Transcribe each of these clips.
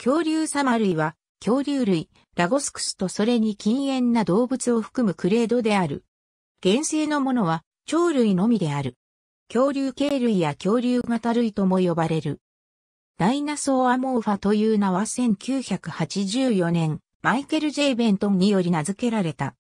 恐竜サマ類は、恐竜類、ラゴスクスとそれに禁煙な動物を含むクレードである。原生のものは、鳥類のみである。恐竜系類や恐竜型類とも呼ばれる。ダイナソーアモーファという名は1984年、マイケル・ジェイベントンにより名付けられた。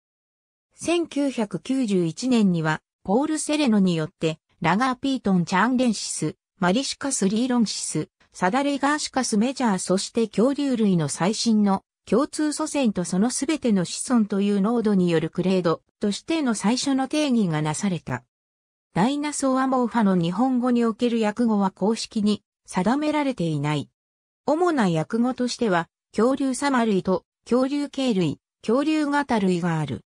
1991年には、ポール・セレノによって、ラガーピートン・チャンデンシス、マリシカス・リーロンシス、サダレガーシカスメジャーそして恐竜類の最新の共通祖先とそのすべての子孫という濃度によるクレードとしての最初の定義がなされた。ダイナソーアモーファの日本語における訳語は公式に定められていない。主な訳語としては、恐竜様類と恐竜系類、恐竜型類がある。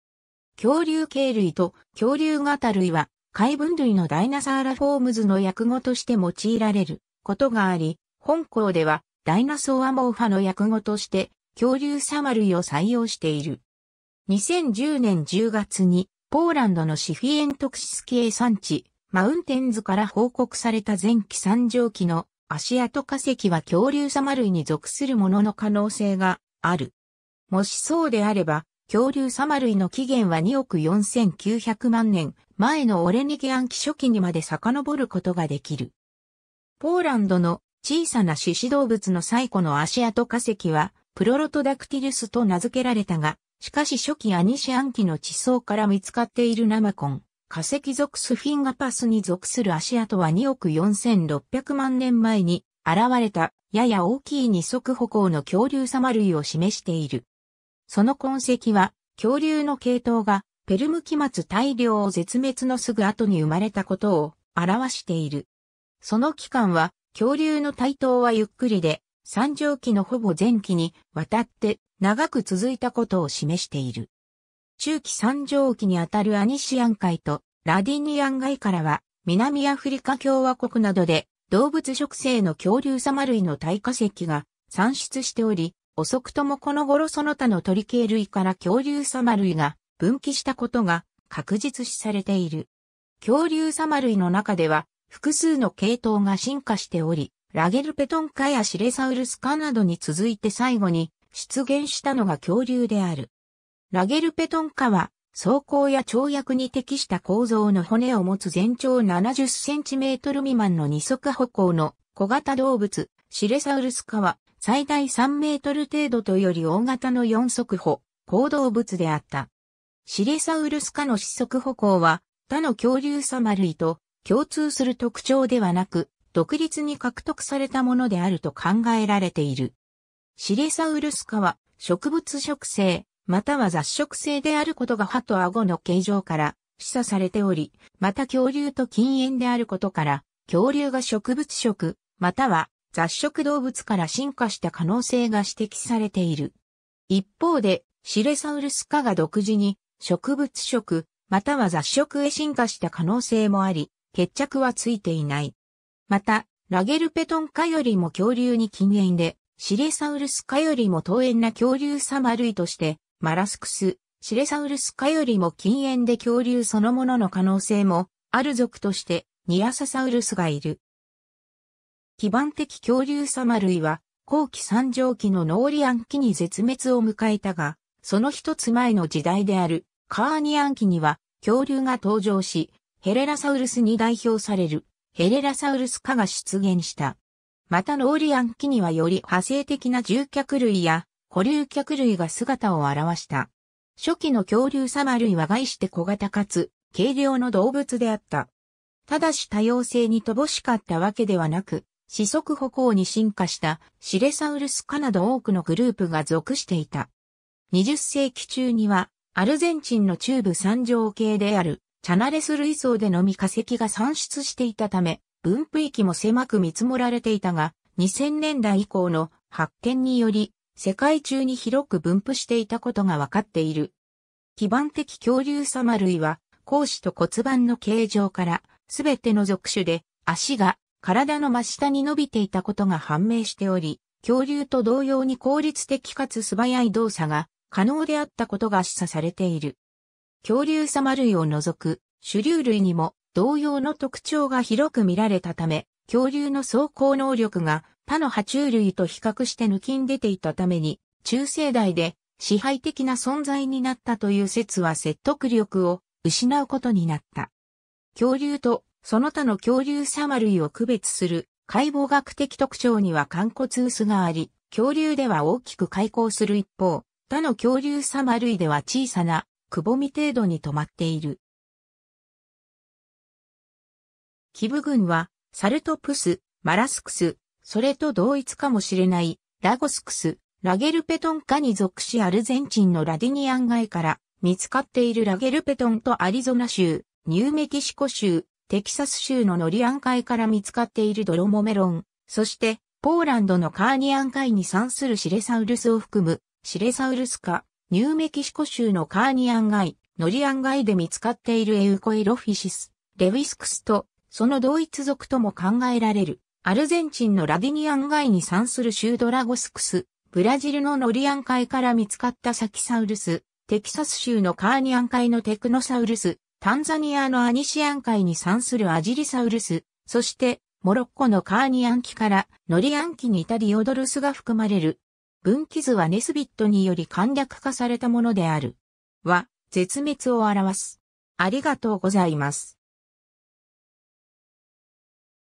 恐竜系類と恐竜型類は、海分類のダイナサーラフォームズの訳語として用いられることがあり、本校ではダイナソーアモーファの訳語として恐竜サマルイを採用している。2010年10月にポーランドのシフィエントクシス系産地マウンテンズから報告された前期三畳期の足跡化石は恐竜サマ類に属するものの可能性がある。もしそうであれば、恐竜サマ類の起源は2億4900万年前のオレニゲアン期初期にまで遡ることができる。ポーランドの小さな獅子動物の最古の足跡化石は、プロロトダクティルスと名付けられたが、しかし初期アニシアン紀の地層から見つかっているナマコン、化石属スフィンガパスに属する足跡は2億4600万年前に現れたやや大きい二足歩行の恐竜様類を示している。その痕跡は恐竜の系統がペルム期末大量を絶滅のすぐ後に生まれたことを表している。その期間は恐竜の台頭はゆっくりで、三畳期のほぼ前期にわたって長く続いたことを示している。中期三畳期にあたるアニシアン海とラディニアン海からは、南アフリカ共和国などで動物植生の恐竜様類の耐化石が産出しており、遅くともこの頃その他の鳥系類から恐竜様類が分岐したことが確実視されている。恐竜様類の中では複数の系統が進化しており、ラゲルペトン科やシレサウルス科などに続いて最後に出現したのが恐竜である。ラゲルペトン科は、走行や跳躍に適した構造の骨を持つ全長 70cm 未満の二足歩行の小型動物、シレサウルス科は最大3メートル程度とより大型の四足歩、行動物であった。シレサウルス科の四足歩行は他の恐竜サマ類と共通する特徴ではなく、独立に獲得されたものであると考えられている。シレサウルス科は植物食性または雑食性であることが歯と顎の形状から示唆されており、また恐竜と禁煙であることから、恐竜が植物食または雑食動物から進化した可能性が指摘されている。一方で、シレサウルス科が独自に植物食または雑食へ進化した可能性もあり、決着はついていない。また、ラゲルペトン科よりも恐竜に近縁で、シレサウルス科よりも遠縁な恐竜サル類として、マラスクス、シレサウルス科よりも近縁で恐竜そのものの可能性も、ある族として、ニアササウルスがいる。基盤的恐竜サル類は、後期三畳期のノーリアン期に絶滅を迎えたが、その一つ前の時代である、カーニアン期には、恐竜が登場し、ヘレラサウルスに代表されるヘレラサウルス科が出現した。またノーリアン期にはより派生的な獣脚類や保留脚類が姿を現した。初期の恐竜サマ類は外して小型かつ軽量の動物であった。ただし多様性に乏しかったわけではなく、四足歩行に進化したシレサウルス科など多くのグループが属していた。20世紀中にはアルゼンチンの中部三条系であるチャナレス類層でのみ化石が産出していたため、分布域も狭く見積もられていたが、2000年代以降の発見により、世界中に広く分布していたことが分かっている。基盤的恐竜様類は、講師と骨盤の形状から、すべての属種で、足が体の真下に伸びていたことが判明しており、恐竜と同様に効率的かつ素早い動作が可能であったことが示唆されている。恐竜様類を除く主流類にも同様の特徴が広く見られたため、恐竜の走行能力が他の爬虫類と比較して抜きん出ていたために、中世代で支配的な存在になったという説は説得力を失うことになった。恐竜とその他の恐竜様類を区別する解剖学的特徴には肝骨薄があり、恐竜では大きく開口する一方、他の恐竜様類では小さなくぼみ程度に止まっている。キブ群は、サルトプス、マラスクス、それと同一かもしれない、ラゴスクス、ラゲルペトンカに属しアルゼンチンのラディニアン街から見つかっているラゲルペトンとアリゾナ州、ニューメキシコ州、テキサス州のノリアン海から見つかっているドロモメロン、そしてポーランドのカーニアン海に産するシレサウルスを含むシレサウルス科ニューメキシコ州のカーニアン街、ノリアン街で見つかっているエウコエロフィシス、レウィスクスと、その同一族とも考えられる、アルゼンチンのラディニアン街に産する州ドラゴスクス、ブラジルのノリアン海から見つかったサキサウルス、テキサス州のカーニアン海のテクノサウルス、タンザニアのアニシアン海に産するアジリサウルス、そして、モロッコのカーニアン紀からノリアン紀にいたィオドルスが含まれる分岐図はネスビットにより簡略化されたものである。は、絶滅を表す。ありがとうございます。